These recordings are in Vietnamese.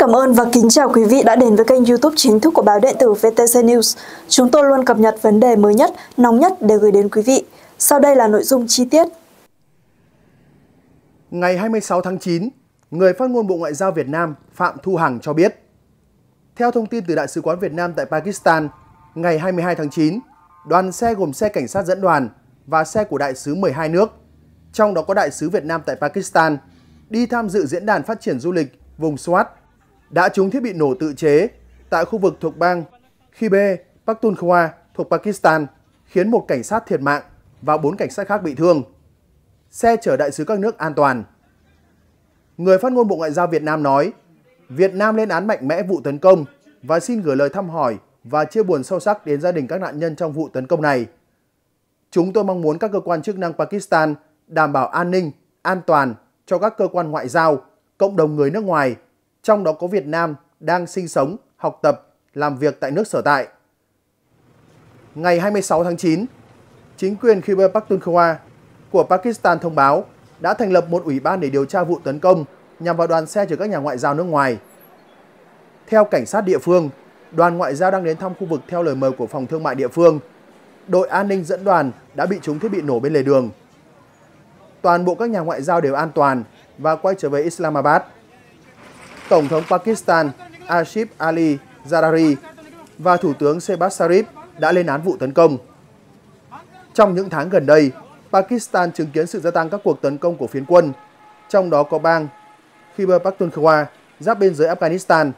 cảm ơn và kính chào quý vị đã đến với kênh youtube chính thức của báo điện tử VTC News. Chúng tôi luôn cập nhật vấn đề mới nhất, nóng nhất để gửi đến quý vị. Sau đây là nội dung chi tiết. Ngày 26 tháng 9, người phát ngôn Bộ Ngoại giao Việt Nam Phạm Thu Hằng cho biết, theo thông tin từ Đại sứ quán Việt Nam tại Pakistan, ngày 22 tháng 9, đoàn xe gồm xe cảnh sát dẫn đoàn và xe của đại sứ 12 nước, trong đó có đại sứ Việt Nam tại Pakistan, đi tham dự diễn đàn phát triển du lịch vùng SWAT đã trúng thiết bị nổ tự chế tại khu vực thuộc bang Khyber Pakhtunkhwa thuộc Pakistan, khiến một cảnh sát thiệt mạng và bốn cảnh sát khác bị thương. Xe chở đại sứ các nước an toàn. Người phát ngôn Bộ Ngoại giao Việt Nam nói, Việt Nam lên án mạnh mẽ vụ tấn công và xin gửi lời thăm hỏi và chia buồn sâu sắc đến gia đình các nạn nhân trong vụ tấn công này. Chúng tôi mong muốn các cơ quan chức năng Pakistan đảm bảo an ninh, an toàn cho các cơ quan ngoại giao, cộng đồng người nước ngoài trong đó có Việt Nam đang sinh sống, học tập, làm việc tại nước sở tại. Ngày 26 tháng 9, chính quyền Khyber Pakhtunkhwa của Pakistan thông báo đã thành lập một ủy ban để điều tra vụ tấn công nhằm vào đoàn xe chở các nhà ngoại giao nước ngoài. Theo cảnh sát địa phương, đoàn ngoại giao đang đến thăm khu vực theo lời mời của phòng thương mại địa phương. Đội an ninh dẫn đoàn đã bị chúng thiết bị nổ bên lề đường. Toàn bộ các nhà ngoại giao đều an toàn và quay trở về Islamabad. Tổng thống Pakistan Asif Ali Zardari và Thủ tướng Sebas Sharif đã lên án vụ tấn công. Trong những tháng gần đây, Pakistan chứng kiến sự gia tăng các cuộc tấn công của phiến quân, trong đó có bang Khyber Pakhtunkhwa giáp biên giới Afghanistan.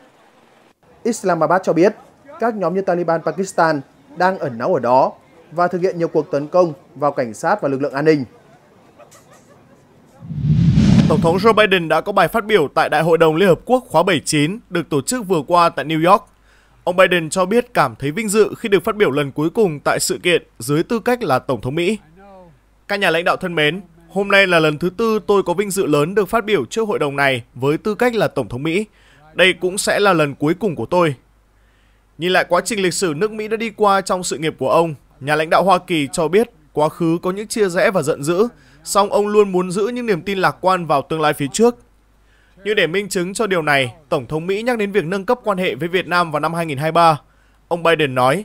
Islamabad cho biết các nhóm như Taliban Pakistan đang ẩn náu ở đó và thực hiện nhiều cuộc tấn công vào cảnh sát và lực lượng an ninh. Tổng thống Joe Biden đã có bài phát biểu tại Đại hội đồng Liên Hợp Quốc khóa 79 được tổ chức vừa qua tại New York. Ông Biden cho biết cảm thấy vinh dự khi được phát biểu lần cuối cùng tại sự kiện dưới tư cách là Tổng thống Mỹ. Các nhà lãnh đạo thân mến, hôm nay là lần thứ tư tôi có vinh dự lớn được phát biểu trước hội đồng này với tư cách là Tổng thống Mỹ. Đây cũng sẽ là lần cuối cùng của tôi. Nhìn lại quá trình lịch sử nước Mỹ đã đi qua trong sự nghiệp của ông, nhà lãnh đạo Hoa Kỳ cho biết quá khứ có những chia rẽ và giận dữ, song ông luôn muốn giữ những niềm tin lạc quan vào tương lai phía trước. Như để minh chứng cho điều này, Tổng thống Mỹ nhắc đến việc nâng cấp quan hệ với Việt Nam vào năm 2023. Ông Biden nói,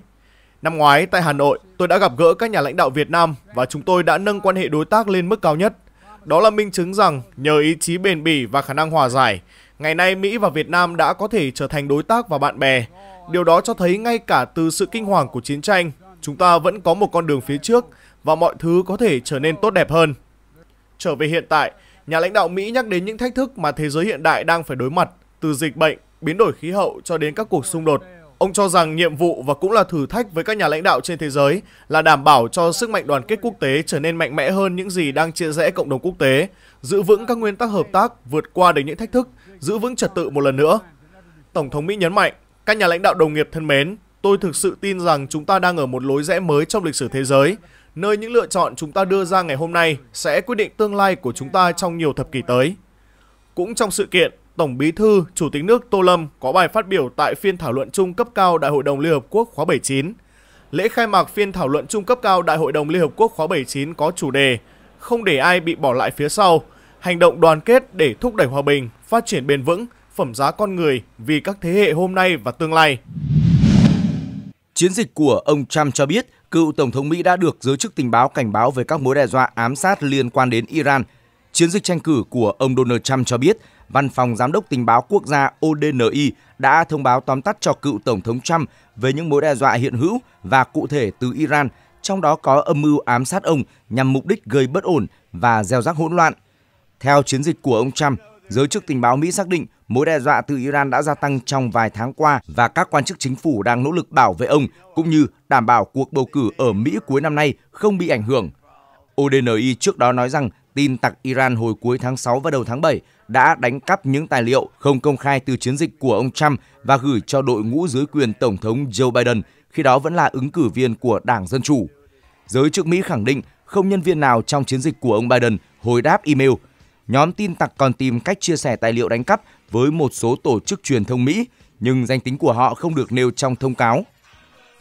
Năm ngoái tại Hà Nội, tôi đã gặp gỡ các nhà lãnh đạo Việt Nam và chúng tôi đã nâng quan hệ đối tác lên mức cao nhất. Đó là minh chứng rằng nhờ ý chí bền bỉ và khả năng hòa giải, ngày nay Mỹ và Việt Nam đã có thể trở thành đối tác và bạn bè. Điều đó cho thấy ngay cả từ sự kinh hoàng của chiến tranh, chúng ta vẫn có một con đường phía trước và mọi thứ có thể trở nên tốt đẹp hơn. Trở về hiện tại, nhà lãnh đạo Mỹ nhắc đến những thách thức mà thế giới hiện đại đang phải đối mặt, từ dịch bệnh, biến đổi khí hậu cho đến các cuộc xung đột. Ông cho rằng nhiệm vụ và cũng là thử thách với các nhà lãnh đạo trên thế giới là đảm bảo cho sức mạnh đoàn kết quốc tế trở nên mạnh mẽ hơn những gì đang chia rẽ cộng đồng quốc tế, giữ vững các nguyên tắc hợp tác, vượt qua được những thách thức, giữ vững trật tự một lần nữa. Tổng thống Mỹ nhấn mạnh, các nhà lãnh đạo đồng nghiệp thân mến, tôi thực sự tin rằng chúng ta đang ở một lối rẽ mới trong lịch sử thế giới nơi những lựa chọn chúng ta đưa ra ngày hôm nay sẽ quyết định tương lai của chúng ta trong nhiều thập kỷ tới. Cũng trong sự kiện, Tổng Bí thư, Chủ tịch nước Tô Lâm có bài phát biểu tại phiên thảo luận chung cấp cao Đại hội đồng Liên Hợp Quốc khóa 79. Lễ khai mạc phiên thảo luận chung cấp cao Đại hội đồng Liên Hợp Quốc khóa 79 có chủ đề Không để ai bị bỏ lại phía sau, hành động đoàn kết để thúc đẩy hòa bình, phát triển bền vững, phẩm giá con người vì các thế hệ hôm nay và tương lai. Chiến dịch của ông Trump cho biết cựu Tổng thống Mỹ đã được giới chức tình báo cảnh báo về các mối đe dọa ám sát liên quan đến Iran. Chiến dịch tranh cử của ông Donald Trump cho biết, Văn phòng Giám đốc Tình báo Quốc gia ODNI đã thông báo tóm tắt cho cựu Tổng thống Trump về những mối đe dọa hiện hữu và cụ thể từ Iran, trong đó có âm mưu ám sát ông nhằm mục đích gây bất ổn và gieo rắc hỗn loạn. Theo chiến dịch của ông Trump, Giới chức tình báo Mỹ xác định mối đe dọa từ Iran đã gia tăng trong vài tháng qua và các quan chức chính phủ đang nỗ lực bảo vệ ông cũng như đảm bảo cuộc bầu cử ở Mỹ cuối năm nay không bị ảnh hưởng. ODNI trước đó nói rằng tin tặc Iran hồi cuối tháng 6 và đầu tháng 7 đã đánh cắp những tài liệu không công khai từ chiến dịch của ông Trump và gửi cho đội ngũ dưới quyền Tổng thống Joe Biden, khi đó vẫn là ứng cử viên của Đảng Dân Chủ. Giới chức Mỹ khẳng định không nhân viên nào trong chiến dịch của ông Biden hồi đáp email nhóm tin tặc còn tìm cách chia sẻ tài liệu đánh cắp với một số tổ chức truyền thông Mỹ, nhưng danh tính của họ không được nêu trong thông cáo.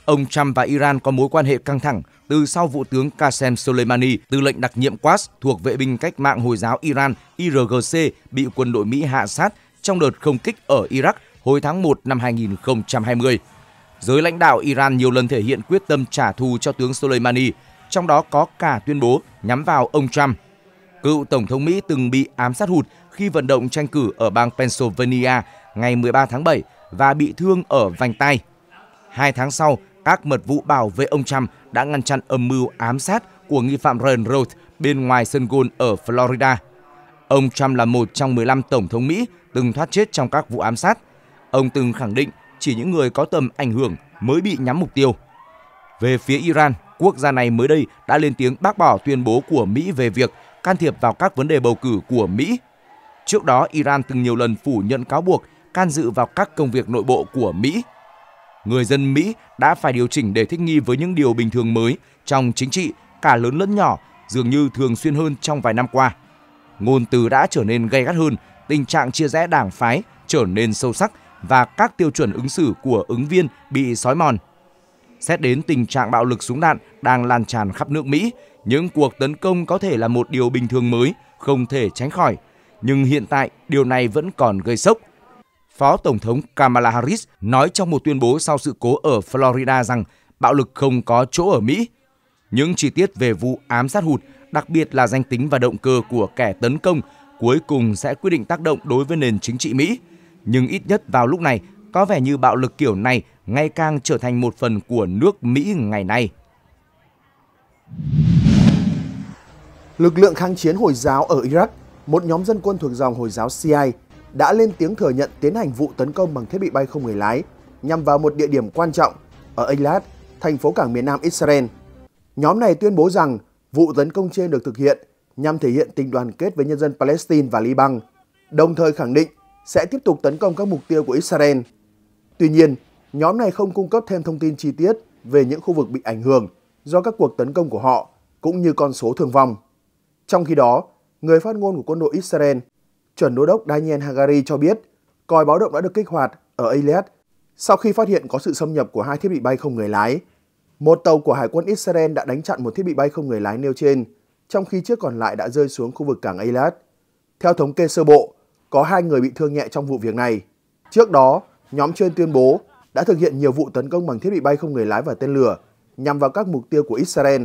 Ông Trump và Iran có mối quan hệ căng thẳng từ sau vụ tướng Qasem Soleimani, tư lệnh đặc nhiệm Quds thuộc vệ binh cách mạng Hồi giáo Iran IRGC bị quân đội Mỹ hạ sát trong đợt không kích ở Iraq hồi tháng 1 năm 2020. Giới lãnh đạo Iran nhiều lần thể hiện quyết tâm trả thù cho tướng Soleimani, trong đó có cả tuyên bố nhắm vào ông Trump cựu Tổng thống Mỹ từng bị ám sát hụt khi vận động tranh cử ở bang Pennsylvania ngày 13 tháng 7 và bị thương ở vành tay. Hai tháng sau, các mật vụ bảo vệ ông Trump đã ngăn chặn âm mưu ám sát của nghi phạm Ryan Roth bên ngoài sân gôn ở Florida. Ông Trump là một trong 15 Tổng thống Mỹ từng thoát chết trong các vụ ám sát. Ông từng khẳng định chỉ những người có tầm ảnh hưởng mới bị nhắm mục tiêu. Về phía Iran, quốc gia này mới đây đã lên tiếng bác bỏ tuyên bố của Mỹ về việc can thiệp vào các vấn đề bầu cử của Mỹ. Trước đó, Iran từng nhiều lần phủ nhận cáo buộc can dự vào các công việc nội bộ của Mỹ. Người dân Mỹ đã phải điều chỉnh để thích nghi với những điều bình thường mới trong chính trị, cả lớn lẫn nhỏ, dường như thường xuyên hơn trong vài năm qua. Ngôn từ đã trở nên gay gắt hơn, tình trạng chia rẽ đảng phái trở nên sâu sắc và các tiêu chuẩn ứng xử của ứng viên bị sói mòn. Xét đến tình trạng bạo lực súng đạn đang lan tràn khắp nước Mỹ, những cuộc tấn công có thể là một điều bình thường mới, không thể tránh khỏi, nhưng hiện tại điều này vẫn còn gây sốc. Phó Tổng thống Kamala Harris nói trong một tuyên bố sau sự cố ở Florida rằng bạo lực không có chỗ ở Mỹ. Những chi tiết về vụ ám sát hụt, đặc biệt là danh tính và động cơ của kẻ tấn công, cuối cùng sẽ quyết định tác động đối với nền chính trị Mỹ. Nhưng ít nhất vào lúc này, có vẻ như bạo lực kiểu này ngày càng trở thành một phần của nước Mỹ ngày nay. Lực lượng kháng chiến Hồi giáo ở Iraq, một nhóm dân quân thuộc dòng Hồi giáo Shia, đã lên tiếng thừa nhận tiến hành vụ tấn công bằng thiết bị bay không người lái nhằm vào một địa điểm quan trọng ở Eilat, thành phố cảng miền Nam Israel. Nhóm này tuyên bố rằng vụ tấn công trên được thực hiện nhằm thể hiện tình đoàn kết với nhân dân Palestine và Liban, đồng thời khẳng định sẽ tiếp tục tấn công các mục tiêu của Israel. Tuy nhiên, nhóm này không cung cấp thêm thông tin chi tiết về những khu vực bị ảnh hưởng do các cuộc tấn công của họ, cũng như con số thương vong. Trong khi đó, người phát ngôn của quân đội Israel, chuẩn đô đốc Daniel Hagari cho biết còi báo động đã được kích hoạt ở Eilat sau khi phát hiện có sự xâm nhập của hai thiết bị bay không người lái. Một tàu của Hải quân Israel đã đánh chặn một thiết bị bay không người lái nêu trên, trong khi chiếc còn lại đã rơi xuống khu vực cảng Eilat. Theo thống kê sơ bộ, có hai người bị thương nhẹ trong vụ việc này. Trước đó, nhóm trên tuyên bố đã thực hiện nhiều vụ tấn công bằng thiết bị bay không người lái và tên lửa nhằm vào các mục tiêu của Israel.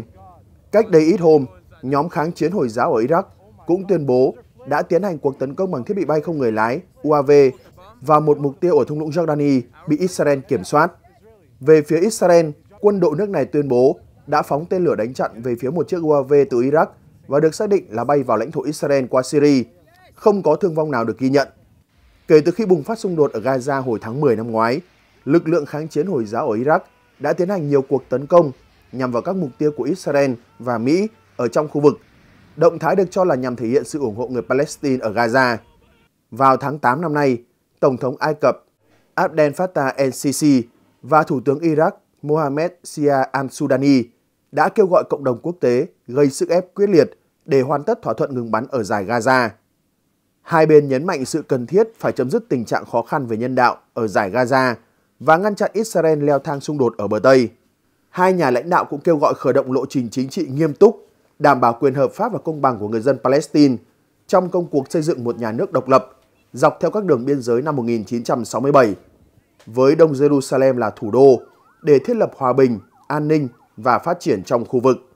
Cách đây ít hôm, nhóm kháng chiến Hồi giáo ở Iraq cũng tuyên bố đã tiến hành cuộc tấn công bằng thiết bị bay không người lái UAV vào một mục tiêu ở thung lũng Jordani bị Israel kiểm soát. Về phía Israel, quân đội nước này tuyên bố đã phóng tên lửa đánh chặn về phía một chiếc UAV từ Iraq và được xác định là bay vào lãnh thổ Israel qua Syria, không có thương vong nào được ghi nhận. Kể từ khi bùng phát xung đột ở Gaza hồi tháng 10 năm ngoái, lực lượng kháng chiến Hồi giáo ở Iraq đã tiến hành nhiều cuộc tấn công nhằm vào các mục tiêu của Israel và Mỹ ở trong khu vực. Động thái được cho là nhằm thể hiện sự ủng hộ người Palestine ở Gaza. Vào tháng 8 năm nay, Tổng thống Ai Cập Abdel Fattah el-Sisi và Thủ tướng Iraq Mohamed Sia al-Sudani đã kêu gọi cộng đồng quốc tế gây sức ép quyết liệt để hoàn tất thỏa thuận ngừng bắn ở giải Gaza. Hai bên nhấn mạnh sự cần thiết phải chấm dứt tình trạng khó khăn về nhân đạo ở giải Gaza và ngăn chặn Israel leo thang xung đột ở bờ Tây. Hai nhà lãnh đạo cũng kêu gọi khởi động lộ trình chính trị nghiêm túc đảm bảo quyền hợp pháp và công bằng của người dân Palestine trong công cuộc xây dựng một nhà nước độc lập dọc theo các đường biên giới năm 1967, với Đông Jerusalem là thủ đô, để thiết lập hòa bình, an ninh và phát triển trong khu vực.